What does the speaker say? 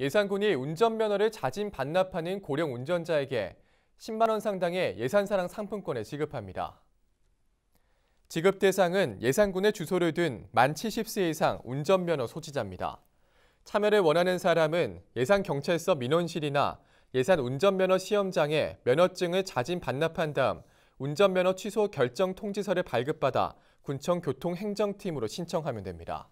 예산군이 운전면허를 자진 반납하는 고령 운전자에게 10만 원 상당의 예산사랑 상품권을 지급합니다. 지급 대상은 예산군의 주소를 둔 만 70세 이상 운전면허 소지자입니다. 참여를 원하는 사람은 예산경찰서 민원실이나 예산 운전면허 시험장에 면허증을 자진 반납한 다음 운전면허 취소 결정 통지서를 발급받아 군청 교통행정팀으로 신청하면 됩니다.